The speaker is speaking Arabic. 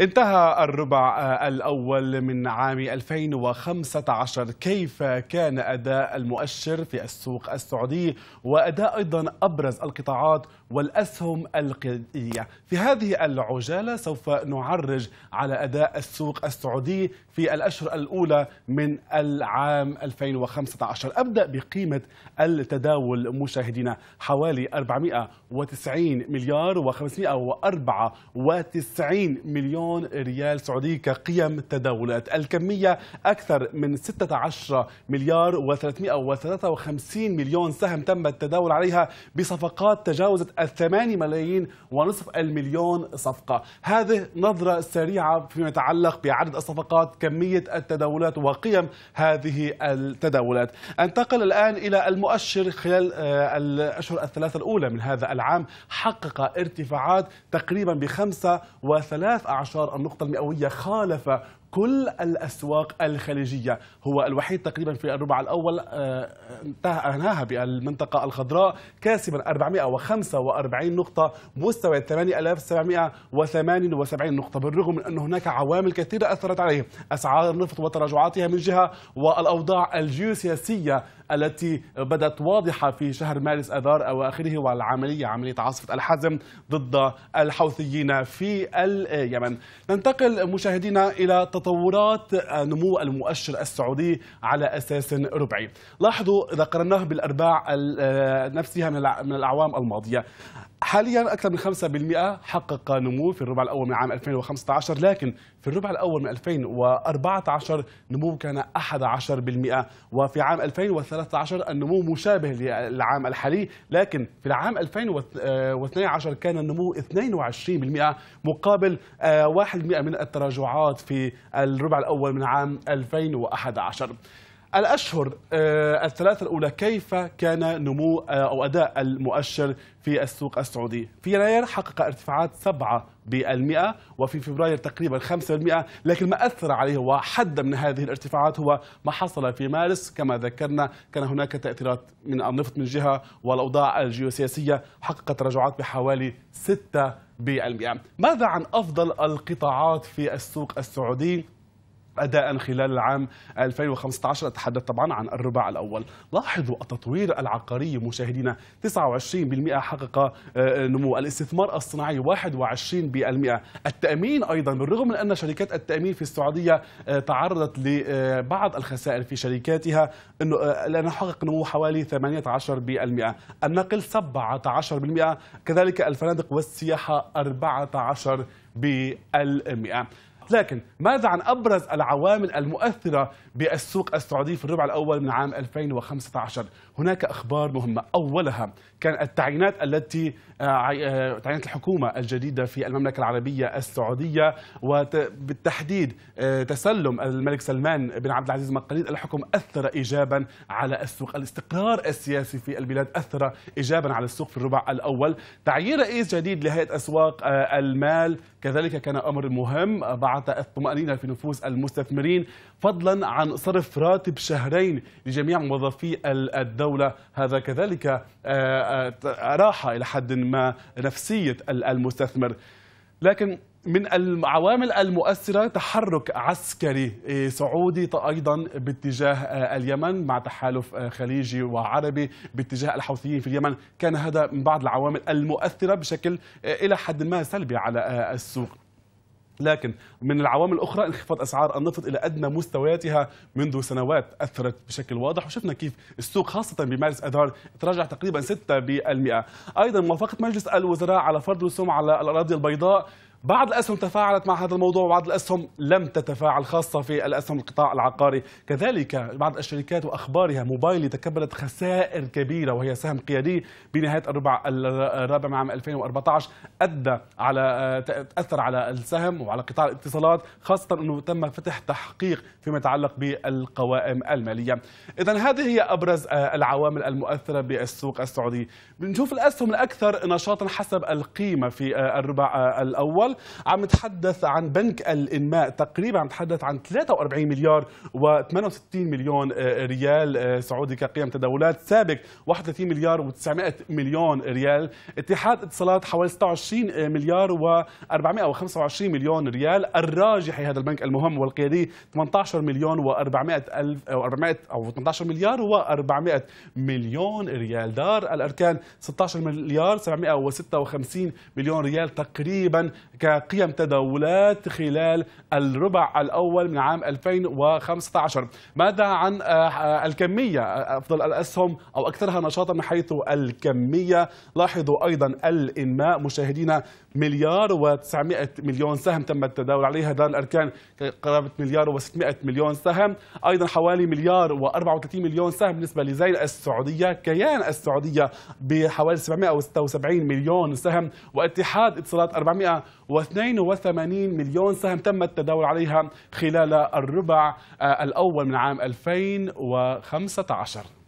انتهى الربع آه، الأول من عام 2015 كيف كان أداء المؤشر في السوق السعودي وأداء أيضا أبرز القطاعات والأسهم القيادية في هذه العجالة سوف نعرج على أداء السوق السعودي في الأشهر الأولى من العام 2015 أبدأ بقيمة التداول مشاهدينا حوالي 490 مليار و594 مليون مليون ريال سعودي كقيم تداولات الكمية أكثر من 16 مليار و353 مليون سهم تم التداول عليها بصفقات تجاوزت الثماني ملايين ونصف المليون صفقة هذه نظرة سريعة فيما يتعلق بعدد الصفقات كمية التداولات وقيم هذه التداولات أنتقل الآن إلى المؤشر خلال آه، الأشهر الثلاثة الأولى من هذا العام حقق ارتفاعات تقريبا بخمسة وثلاث عشر صار النقطة المئوية خالف كل الأسواق الخليجية هو الوحيد تقريبا في الربع الأول آه، انتهى أنهاها بالمنطقة الخضراء كاسبا 445 نقطة مستوى 8778 نقطة بالرغم من أن هناك عوامل كثيرة أثرت عليه أسعار النفط وتراجعاتها من جهة والأوضاع الجيوسياسية التي بدات واضحة في شهر مارس أذار أواخره والعملية عملية عاصفة الحزم ضد الحوثيين في اليمن ننتقل مشاهدينا إلى تطورات نمو المؤشر السعودي على أساس ربعي لاحظوا إذا قرناه بالأرباع آه، نفسها من الأعوام الماضية حاليا اكثر من 5% حقق نمو في الربع الاول من عام 2015 لكن في الربع الاول من 2014 نمو كان 11% وفي عام 2013 النمو مشابه للعام الحالي لكن في العام 2012 كان النمو 22% مقابل 1% آه، من التراجعات في الربع الاول من عام 2011 الأشهر آه، الثلاثة الأولى كيف كان نمو آه، أو أداء المؤشر في السوق السعودي في يناير حقق ارتفاعات 7% وفي فبراير تقريبا 5% لكن ما أثر عليه وحد من هذه الارتفاعات هو ما حصل في مارس كما ذكرنا كان هناك تأثيرات من النفط من جهة والأوضاع الجيوسياسية حققت تراجعات بحوالي 6% ماذا عن أفضل القطاعات في السوق السعودي أداء خلال العام 2015 أتحدث طبعا عن الربع الأول لاحظوا التطوير العقاري مشاهدينا 29% حقق آه، نمو الاستثمار الصناعي 21% التأمين أيضا بالرغم من أن شركات التأمين في السعودية آه، تعرضت لبعض آه، الخسائر في شركاتها أنه لأنه حقق نمو حوالي 18% النقل 17% كذلك الفنادق والسياحة 14% بالمئة لكن ماذا عن أبرز العوامل المؤثرة بالسوق السعودي في الربع الأول من عام 2015 هناك أخبار مهمة أولها كان التعيينات التي آه، آه، تعيينات الحكومة الجديدة في المملكة العربية السعودية وبالتحديد آه، تسلم الملك سلمان بن عبد العزيز مقاليد الحكم أثر إيجابا على السوق الاستقرار السياسي في البلاد أثر إيجابا على السوق في الربع الأول تعيين رئيس جديد لهيئة أسواق المال كذلك كان أمر مهم بعد أعطى الطمأنينة في نفوس المستثمرين فضلا عن صرف راتب شهرين لجميع موظفي الدولة هذا كذلك آه، آه، راح إلى حد ما نفسية المستثمر لكن من العوامل المؤثرة تحرك عسكري إيه، سعودي أيضا باتجاه آه، اليمن مع تحالف خليجي وعربي باتجاه الحوثيين في اليمن كان هذا من بعض العوامل المؤثرة بشكل إلى حد ما سلبي على السوق لكن من العوامل الاخرى انخفاض اسعار النفط الى ادنى مستوياتها منذ سنوات اثرت بشكل واضح وشفنا كيف السوق خاصه بمارس اذار تراجع تقريبا 6% ايضا موافقه مجلس الوزراء على فرض رسوم على الاراضي البيضاء بعض الأسهم تفاعلت مع هذا الموضوع وبعض الأسهم لم تتفاعل خاصة في الأسهم القطاع العقاري كذلك بعض الشركات وأخبارها موبايلي تكبلت خسائر كبيرة وهي سهم قيادي بنهاية الربع الرابع من عام 2014 أدى على تأثر على السهم وعلى قطاع الاتصالات خاصة أنه تم فتح تحقيق فيما يتعلق بالقوائم المالية إذا هذه هي أبرز آه، العوامل المؤثرة بالسوق السعودي بنشوف الأسهم الأكثر نشاطا حسب القيمة في آه، الربع آه، الأول الاتصال عم نتحدث عن بنك الانماء تقريبا عم نتحدث عن 43 مليار و68 مليون آه، ريال آه، سعودي كقيم تداولات سابق 31 مليار و900 مليون ريال اتحاد اتصالات حوالي 26 آه، مليار و425 مليون ريال الراجحي هذا البنك المهم والقيادي 18 مليون و400 الف او 400 او 18 مليار و400 مليون ريال دار الاركان 16 مليار 756 مليون ريال تقريبا كقيم تداولات خلال الربع الأول من عام 2015 ماذا عن آه، آه، الكمية آه، أفضل الأسهم أو أكثرها نشاطا من حيث الكمية لاحظوا أيضا الإنماء مشاهدينا مليار و900 مليون سهم تم التداول عليها دار الأركان قرابة مليار و600 مليون سهم أيضا حوالي مليار و34 مليون سهم بالنسبة لزين السعودية كيان السعودية بحوالي 776 مليون سهم واتحاد اتصالات 400 و82 مليون سهم تم التداول عليها خلال الربع آه، الأول من عام 2015